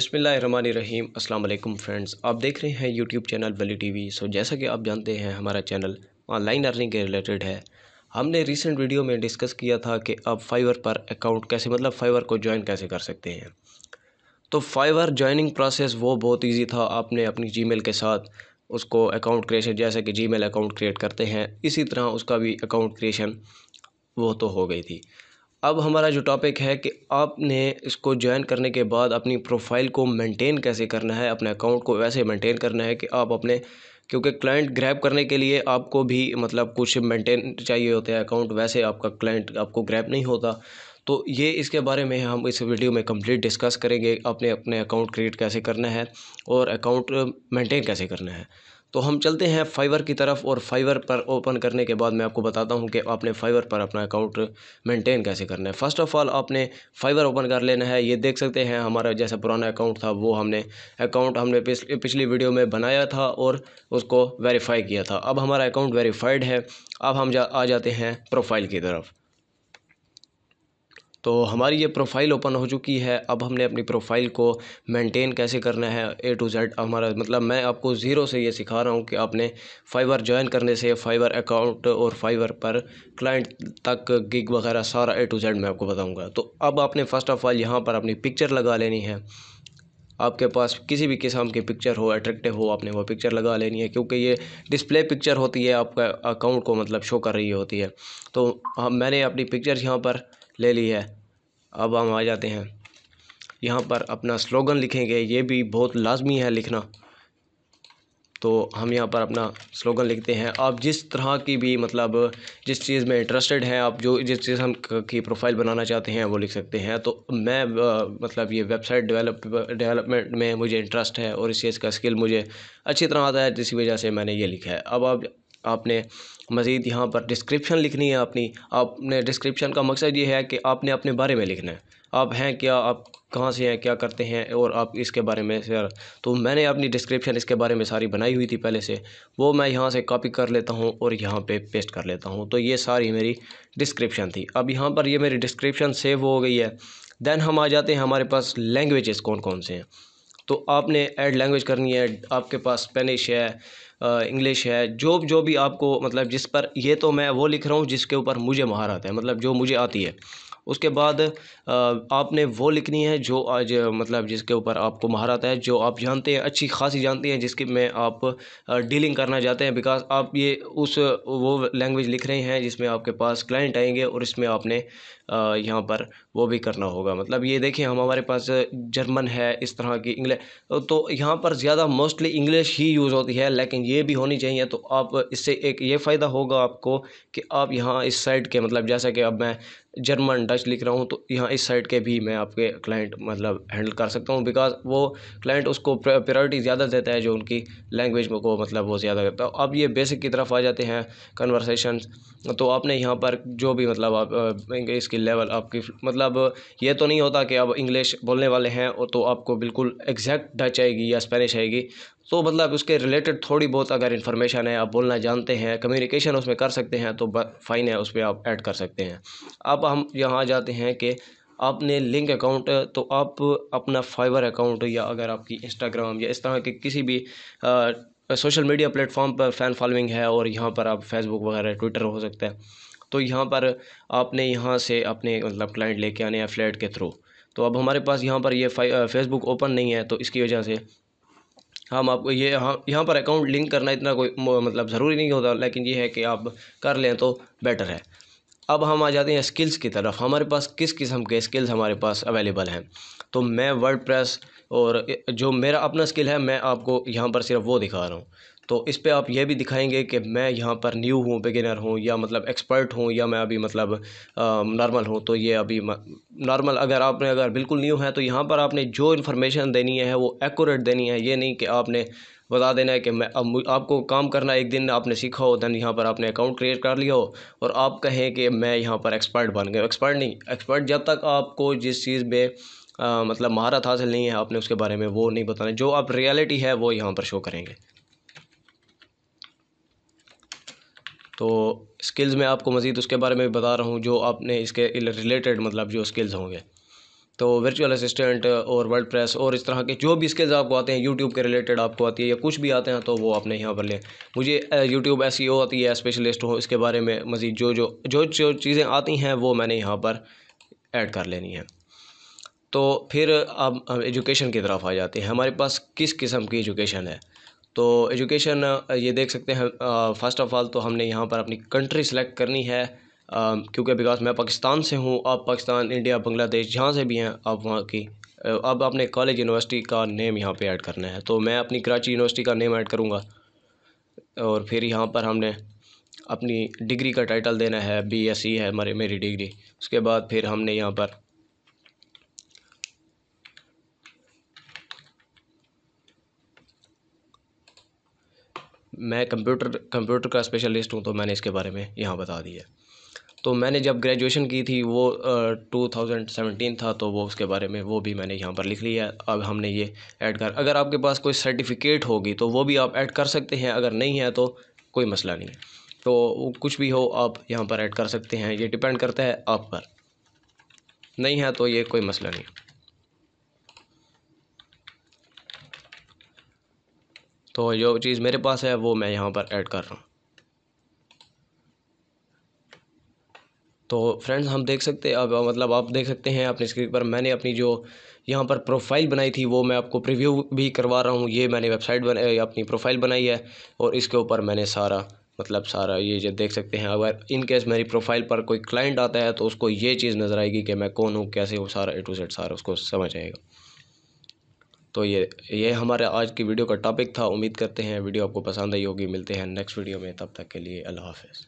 अस्सलाम वालेकुम फ्रेंड्स आप देख रहे हैं YouTube channel T TV so जैसा कि आप जानते हैं हमारा चैनल ऑनलाइन अर्निंग के रिलेटेड है हमने रिसेंट वीडियो में डिस्कस किया था कि आप फाइवर पर अकाउंट कैसे मतलब फाइवर को ज्वाइन कैसे कर सकते हैं तो फाइवर ज्वाइनिंग प्रोसेस वो बहुत ईजी था आपने अपनी मेल के साथ उसको अकाउंट क्रिएशन जैसे कि मेल अकाउंट क्रिएट करते हैं इसी तरह उसका भी अकाउंट क्रिएशन वो तो हो गई थी अब हमारा जो टॉपिक है कि आपने इसको ज्वाइन करने के बाद अपनी प्रोफाइल को मेंटेन कैसे करना है अपने अकाउंट को वैसे मेंटेन करना है कि आप अपने क्योंकि क्लाइंट ग्रैब करने के लिए आपको भी मतलब कुछ मेंटेन चाहिए होते हैं अकाउंट वैसे आपका क्लाइंट आपको ग्रैब नहीं होता तो ये इसके बारे में हम इस वीडियो में कम्प्लीट डिस्कस करेंगे अपने अपने अकाउंट क्रिएट कैसे करना है और अकाउंट मेंटेन कैसे करना है तो हम चलते हैं फाइवर की तरफ और फाइवर पर ओपन करने के बाद मैं आपको बताता हूँ कि आपने फाइवर पर अपना अकाउंट मेंटेन कैसे करना है फ़र्स्ट ऑफ़ ऑल आपने फाइवर ओपन कर लेना है ये देख सकते हैं हमारा जैसा पुराना अकाउंट था वो हमने अकाउंट हमने पिछली वीडियो में बनाया था और उसको वेरीफाई किया था अब हमारा अकाउंट वेरीफाइड है अब हम जा आ जाते हैं प्रोफाइल की तरफ तो हमारी ये प्रोफ़ाइल ओपन हो चुकी है अब हमने अपनी प्रोफ़ाइल को मेंटेन कैसे करना है ए टू जेड हमारा मतलब मैं आपको ज़ीरो से ये सिखा रहा हूँ कि आपने फाइवर ज्वाइन करने से फाइवर अकाउंट और फाइवर पर क्लाइंट तक गिग वगैरह सारा ए टू जेड मैं आपको बताऊँगा तो अब आपने फ़र्स्ट ऑफ़ ऑल यहाँ पर अपनी पिक्चर लगा लेनी है आपके पास किसी भी किस्म की पिक्चर हो अट्रैक्टिव हो आपने वो पिक्चर लगा लेनी है क्योंकि ये डिस्प्ले पिक्चर होती है आपका अकाउंट को मतलब शो कर रही होती है तो हम मैंने अपनी पिक्चर यहाँ पर ले ली है अब हम आ जाते हैं यहाँ पर अपना स्लोगन लिखेंगे ये भी बहुत लाजमी है लिखना तो हम यहाँ पर अपना स्लोगन लिखते हैं आप जिस तरह की भी मतलब जिस चीज़ में इंटरेस्टेड हैं आप जो जिस चीज़ हम की प्रोफाइल बनाना चाहते हैं वो लिख सकते हैं तो मैं मतलब ये वेबसाइट डेवलप डेवलपमेंट में मुझे इंटरेस्ट है और इस चीज़ का स्किल मुझे अच्छी तरह आता है जिसकी वजह से मैंने ये लिखा है अब आप आपने मज़ीद यहाँ पर डिस्क्रिप्शन लिखनी है अपनी आपने डिस्क्रिप्शन का मकसद ये है कि आपने अपने बारे में लिखना है आप हैं क्या आप कहाँ से हैं क्या करते हैं और आप इसके बारे में सर तो मैंने अपनी डिस्क्रिप्शन इसके बारे में सारी बनाई हुई थी पहले से वो मैं यहाँ से कॉपी कर लेता हूँ और यहाँ पे पेस्ट कर लेता हूँ तो ये सारी मेरी डिस्क्रिप्शन थी अब यहाँ पर ये मेरी डिस्क्रिप्शन सेव हो गई है दैन हम आ जाते हैं हमारे पास लैंग्वेज़ कौन कौन से हैं तो आपने एड लैंग्वेज करनी है आपके पास स्पेनिश है इंग्लिश है जो जो भी आपको मतलब जिस पर ये तो मैं वो लिख रहा हूँ जिसके ऊपर मुझे महारत है मतलब जो मुझे आती है उसके बाद आपने वो लिखनी है जो आज मतलब जिसके ऊपर आपको महारत है जो आप जानते हैं अच्छी खासी जानते हैं जिसके में आप डीलिंग करना चाहते हैं बिकॉज आप ये उस वो लैंग्वेज लिख रहे हैं जिसमें आपके पास क्लाइंट आएंगे और इसमें आपने यहाँ पर वो भी करना होगा मतलब ये देखें हम हमारे पास जर्मन है इस तरह की इंग्लिश तो यहाँ पर ज़्यादा मोस्टली इंग्लिश ही यूज़ होती है लेकिन ये भी होनी चाहिए तो आप इससे एक ये फ़ायदा होगा आपको कि आप यहाँ इस साइड के मतलब जैसा कि अब मैं जर्मन डच लिख रहा हूँ तो यहाँ इस साइड के भी मैं आपके क्लाइंट मतलब हैंडल कर सकता हूँ बिकॉज़ वो क्लाइंट उसको प्रायोरिटी ज़्यादा देता है जो उनकी लैंग्वेज को मतलब वो ज़्यादा करता है अब ये बेसिक की तरफ आ जाते हैं कन्वर्सेशन तो आपने यहाँ पर जो भी मतलब आप इसकी लेवल आपकी मतलब ये तो नहीं होता कि आप इंग्लिश बोलने वाले हैं और तो आपको बिल्कुल एग्जैक्ट डच आएगी या स्पेनिश आएगी तो मतलब उसके रिलेटेड थोड़ी बहुत अगर इन्फॉर्मेशन है आप बोलना जानते हैं कम्युनिकेशन उसमें कर सकते हैं तो फ़ाइन है उस पर आप ऐड कर सकते हैं अब हम यहाँ जाते हैं कि आपने लिंक अकाउंट तो आप अपना फाइबर अकाउंट या अगर आपकी इंस्टाग्राम या इस तरह के किसी भी सोशल मीडिया प्लेटफॉर्म पर फ़ैन फॉलोइंग है और यहाँ पर आप फेसबुक वगैरह ट्विटर हो सकता है तो यहाँ पर आपने यहाँ से अपने मतलब क्लाइंट लेके आने या फ्लैट के थ्रू तो अब हमारे पास यहाँ पर ये फेसबुक ओपन नहीं है तो इसकी वजह से हम आपको ये यहाँ यहाँ पर अकाउंट लिंक करना इतना कोई मतलब ज़रूरी नहीं होता लेकिन ये है कि आप कर लें तो बेटर है अब हम आ जाते हैं स्किल्स की तरफ हमारे पास किस किस्म के स्किल्स हमारे पास अवेलेबल हैं तो मैं वर्ड प्रेस और जो मेरा अपना स्किल है मैं आपको यहाँ पर सिर्फ वो दिखा रहा हूँ तो इस पे आप यह भी दिखाएंगे कि मैं यहाँ पर न्यू हूँ बिगिनर हूँ या मतलब एक्सपर्ट हूँ या मैं अभी मतलब नॉर्मल हूँ तो ये अभी नॉर्मल अगर आपने अगर बिल्कुल न्यू है तो यहाँ पर आपने जो इन्फॉर्मेशन देनी है वो एक्यूरेट देनी है ये नहीं कि आपने बता देना है कि मैं अब आपको काम करना एक दिन आपने सीखा हो दैन यहाँ पर आपने अकाउंट क्रिएट कर लिया हो और आप कहें कि मैं यहाँ पर एक्सपर्ट बन गया एक्सपर्ट नहीं एक्सपर्ट जब तक आपको जिस चीज़ में मतलब महारत हासिल नहीं है आपने उसके बारे में वो नहीं बताना जो आप रियलिटी है वो यहाँ पर शो करेंगे तो स्किल्स मैं आपको मज़ीद उसके बारे में भी बता रहा हूँ जो आपने इसके रिलेटेड मतलब जो स्किल्स होंगे तो वर्चुअल असिस्टेंट और वर्ल्ड प्रेस और इस तरह के जो भी स्किल्स आपको आते हैं यूट्यूब के रिलेटेड आपको आती है या कुछ भी आते हैं तो वो आपने यहाँ पर लें मुझे यूट्यूब एस e आती है स्पेशलिस्ट हो इसके बारे में मज़ीद जो जो जो जो चीज़ें आती हैं वो मैंने यहाँ पर ऐड कर लेनी है तो फिर अब हम एजुकेशन की तरफ आ जाते हैं हमारे पास किस किस्म की एजुकेशन है तो एजुकेशन ये देख सकते हैं फ़र्स्ट ऑफ़ ऑल तो हमने यहाँ पर अपनी कंट्री सेलेक्ट करनी है क्योंकि बिकॉज मैं पाकिस्तान से हूँ आप पाकिस्तान इंडिया बांग्लादेश जहाँ से भी हैं आप वहाँ की अब अपने कॉलेज यूनिवर्सिटी का नेम यहाँ पे ऐड करना है तो मैं अपनी कराची यूनिवर्सिटी का नेम ऐड करूँगा और फिर यहाँ पर हमने अपनी डिग्री का टाइटल देना है बी एस e है हमारे मेरी डिग्री उसके बाद फिर हमने यहाँ पर मैं कंप्यूटर कंप्यूटर का स्पेशलिस्ट हूँ तो मैंने इसके बारे में यहाँ बता दिया तो मैंने जब ग्रेजुएशन की थी वो टू थाउजेंड सेवेंटीन था तो वो उसके बारे में वो भी मैंने यहाँ पर लिख लिया अब हमने ये ऐड कर अगर आपके पास कोई सर्टिफिकेट होगी तो वो भी आप ऐड कर सकते हैं अगर नहीं है तो कोई मसला नहीं है तो कुछ भी हो आप यहाँ पर ऐड कर सकते हैं ये डिपेंड करता है आप पर नहीं है तो ये कोई मसला नहीं तो जो चीज़ मेरे पास है वो मैं यहाँ पर ऐड कर रहा हूँ तो फ्रेंड्स हम देख सकते हैं अब मतलब आप देख सकते हैं अपनी स्क्रीन पर मैंने अपनी जो यहाँ पर प्रोफाइल बनाई थी वो मैं आपको प्रीव्यू भी करवा रहा हूँ ये मैंने वेबसाइट बना अपनी प्रोफाइल बनाई है और इसके ऊपर मैंने सारा मतलब सारा ये जो देख सकते हैं अगर इन केस मेरी प्रोफाइल पर कोई क्लाइंट आता है तो उसको ये चीज़ नज़र आएगी कि मैं कौन हूँ कैसे हूँ सारा ए टू सेट सारा उसको समझ आएगा तो ये ये हमारे आज की वीडियो का टॉपिक था उम्मीद करते हैं वीडियो आपको पसंद आई होगी मिलते हैं नेक्स्ट वीडियो में तब तक के लिए अल्लाह हाफ़िज़